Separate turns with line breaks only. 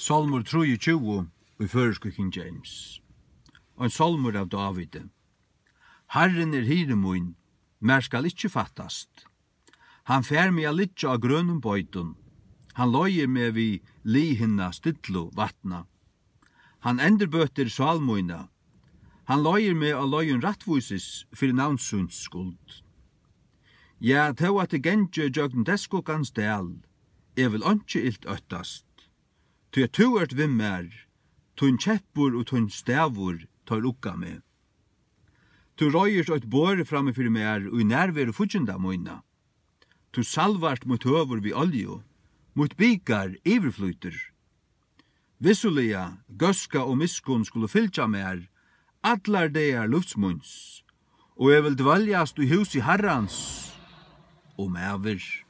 Salmur 3 i 20 føresku King James. Og en salmur av David. Herren er hiremoin, mer skal ikkje fattast. Han fer meg a litsja av grønum bøytun. Han loie me vi li hinna stidlu vatna. Han endur bøtir salmoina. Han loie me a loion un rattvusis fyrir navnsunds skuld. Ja, tau at gengjö jö jö jö del, jö jö jö jö Tu er tuert vi mer, tun kjeppur og tun stavur tar ukka me. Tu røyers og bore framme fyrir mer og i nærver og fudjenda moina. Tu salvart mot høver vi olju, mot bikar iverflyter. Visulia, gøska og miskun skulle fylltja mer, atlar det er luftsmunds, og jeg vil dvaljast i hus i herrans, og mever. Musik